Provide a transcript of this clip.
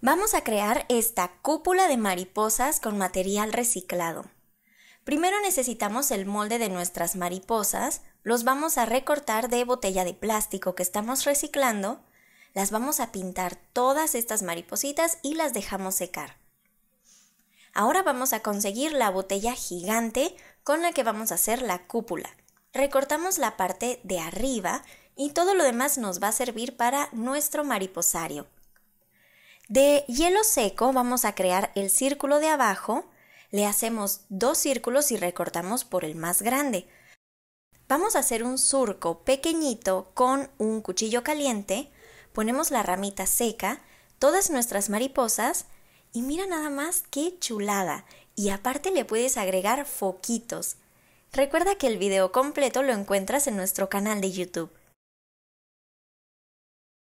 Vamos a crear esta cúpula de mariposas con material reciclado. Primero necesitamos el molde de nuestras mariposas, los vamos a recortar de botella de plástico que estamos reciclando, las vamos a pintar todas estas maripositas y las dejamos secar. Ahora vamos a conseguir la botella gigante con la que vamos a hacer la cúpula. Recortamos la parte de arriba y todo lo demás nos va a servir para nuestro mariposario. De hielo seco vamos a crear el círculo de abajo, le hacemos dos círculos y recortamos por el más grande. Vamos a hacer un surco pequeñito con un cuchillo caliente, ponemos la ramita seca, todas nuestras mariposas y mira nada más qué chulada. Y aparte le puedes agregar foquitos. Recuerda que el video completo lo encuentras en nuestro canal de YouTube.